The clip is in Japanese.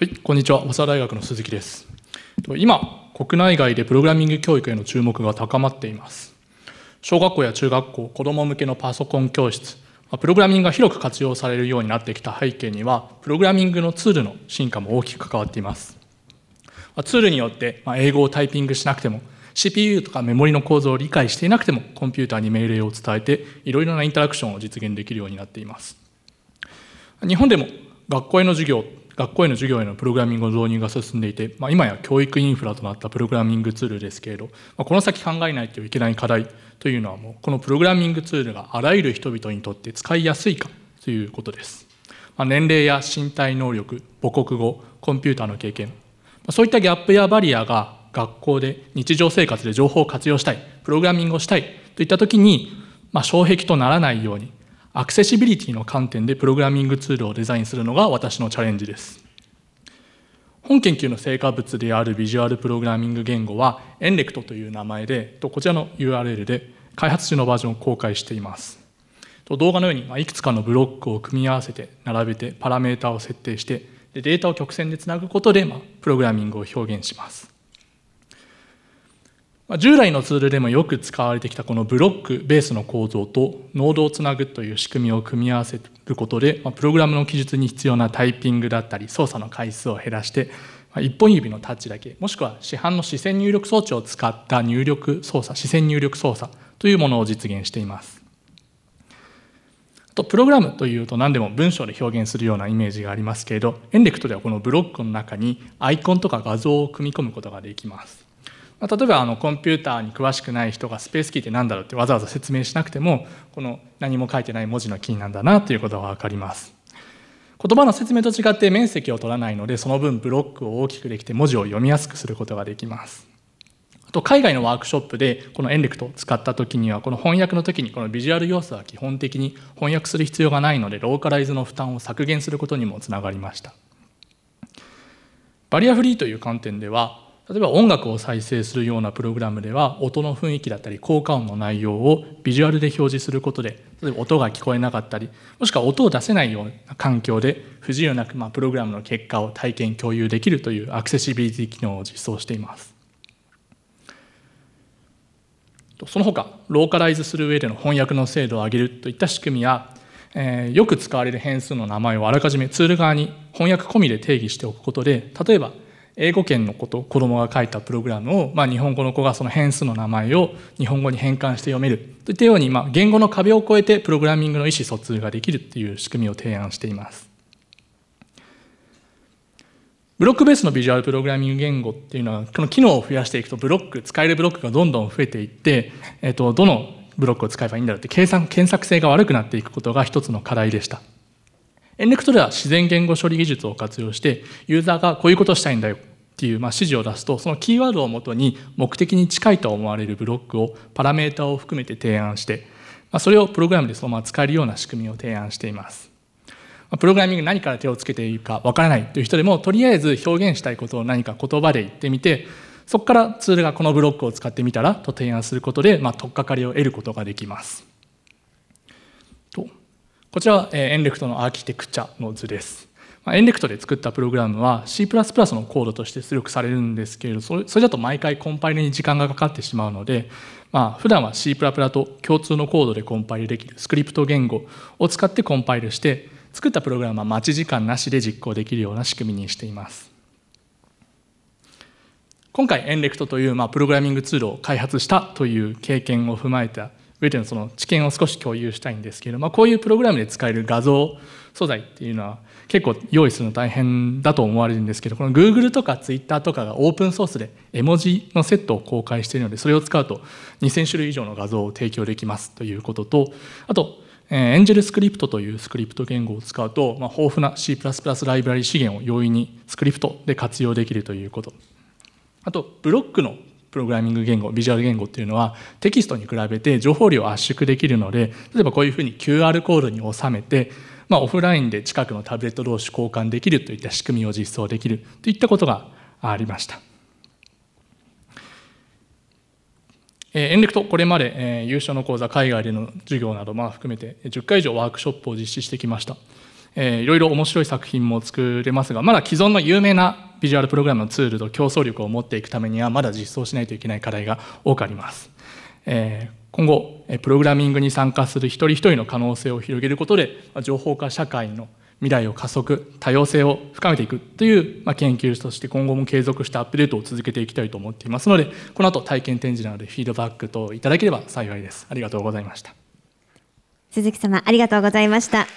はい、こんにちは。早稲田大学の鈴木です。今、国内外でプログラミング教育への注目が高まっています。小学校や中学校、子供向けのパソコン教室、プログラミングが広く活用されるようになってきた背景には、プログラミングのツールの進化も大きく関わっています。ツールによって、英語をタイピングしなくても、CPU とかメモリの構造を理解していなくても、コンピューターに命令を伝えて、いろいろなインタラクションを実現できるようになっています。日本でも学校への授業学校への授業へのプログラミングの導入が進んでいて、まあ、今や教育インフラとなったプログラミングツールですけれど、まあ、この先考えないといけない課題というのはもうこのプログラミングツールがあらゆる人々にとって使いやすいかということです、まあ、年齢や身体能力母国語コンピューターの経験、まあ、そういったギャップやバリアが学校で日常生活で情報を活用したいプログラミングをしたいといった時に、まあ、障壁とならないようにアクセシビリティの観点でプログラミングツールをデザインするのが私のチャレンジです。本研究の成果物であるビジュアルプログラミング言語は ENRECT という名前で、こちらの URL で開発中のバージョンを公開しています。動画のようにいくつかのブロックを組み合わせて並べてパラメータを設定してデータを曲線でつなぐことでプログラミングを表現します。従来のツールでもよく使われてきたこのブロックベースの構造とノードをつなぐという仕組みを組み合わせることでプログラムの記述に必要なタイピングだったり操作の回数を減らして1本指のタッチだけもしくは市販の視線入力装置を使った入力操作視線入力操作というものを実現していますとプログラムというと何でも文章で表現するようなイメージがありますけれどエンレクトではこのブロックの中にアイコンとか画像を組み込むことができますまあ、例えばあのコンピューターに詳しくない人がスペースキーって何だろうってわざわざ説明しなくてもこの何も書いてない文字のキーなんだなということが分かります言葉の説明と違って面積を取らないのでその分ブロックを大きくできて文字を読みやすくすることができますあと海外のワークショップでこのエンレクトを使った時にはこの翻訳の時にこのビジュアル要素は基本的に翻訳する必要がないのでローカライズの負担を削減することにもつながりましたバリアフリーという観点では例えば音楽を再生するようなプログラムでは音の雰囲気だったり効果音の内容をビジュアルで表示することで例えば音が聞こえなかったりもしくは音を出せないような環境で不自由なくまプログラムの結果を体験共有できるというアクセシビリティ機能を実装していますその他ローカライズする上での翻訳の精度を上げるといった仕組みやえー、よく使われる変数の名前をあらかじめツール側に翻訳込みで定義しておくことで例えば英語圏のこと子どもが書いたプログラムを、まあ、日本語の子がその変数の名前を日本語に変換して読めるといったように、まあ、言語の壁を越えてプログラミングの意思疎通ができるっていう仕組みを提案しています。ブロックベースのビジュアルプログラミング言語っていうのはこの機能を増やしていくとブロック使えるブロックがどんどん増えていって、えっと、どのブロックを使えばいいんだろうって計算検索性が悪くなっていくことが一つの課題でした。エンレクトでは自然言語処理技術を活用して、ユーザーがこういうことしたいんだよっていうまあ指示を出すと、そのキーワードをもとに目的に近いと思われるブロックをパラメータを含めて提案して、まあ、それをプログラムでそのまま使えるような仕組みを提案しています。プログラミング何から手をつけていいかわからないという人でも、とりあえず表現したいことを何か言葉で言ってみて、そこからツールがこのブロックを使ってみたらと提案することで、まあ、取っかかりを得ることができます。こちらはエンレクトのアーキテクチャの図です。エンレクトで作ったプログラムは C++ のコードとして出力されるんですけれどそれだと毎回コンパイルに時間がかかってしまうので、まあ、普段は C++ と共通のコードでコンパイルできるスクリプト言語を使ってコンパイルして作ったプログラムは待ち時間なしで実行できるような仕組みにしています。今回エンレクトというまあプログラミングツールを開発したという経験を踏まえた上でのその知見を少し共有したいんですけど、まあ、こういうプログラムで使える画像素材っていうのは結構用意するの大変だと思われるんですけどこの Google とか Twitter とかがオープンソースで絵文字のセットを公開しているのでそれを使うと2000種類以上の画像を提供できますということとあとエンジェルスクリプトというスクリプト言語を使うと、まあ、豊富な C++ ライブラリ資源を容易にスクリプトで活用できるということあとブロックのプログラミング言語ビジュアル言語っていうのはテキストに比べて情報量を圧縮できるので例えばこういうふうに QR コードに収めて、まあ、オフラインで近くのタブレット同士交換できるといった仕組みを実装できるといったことがありました。えー、エンレクト、これまで、えー、優勝の講座、海外での授業など、まあ、含めて10回以上ワークショップを実施してきました。えー、いろいろ面白い作品も作れますが、まだ既存の有名なビジュアルプログラムのツールと競争力を持っていくためにはまだ実装しないといけない課題が多くあります。えー今後プログラミングに参加する一人一人の可能性を広げることで情報化社会の未来を加速多様性を深めていくという、ま研究として今後も継続したアップデートを続けていきたいと思っていますのでこの後体験展示なのでフィードバックといただければ幸いですありがとうございました鈴木様ありがとうございました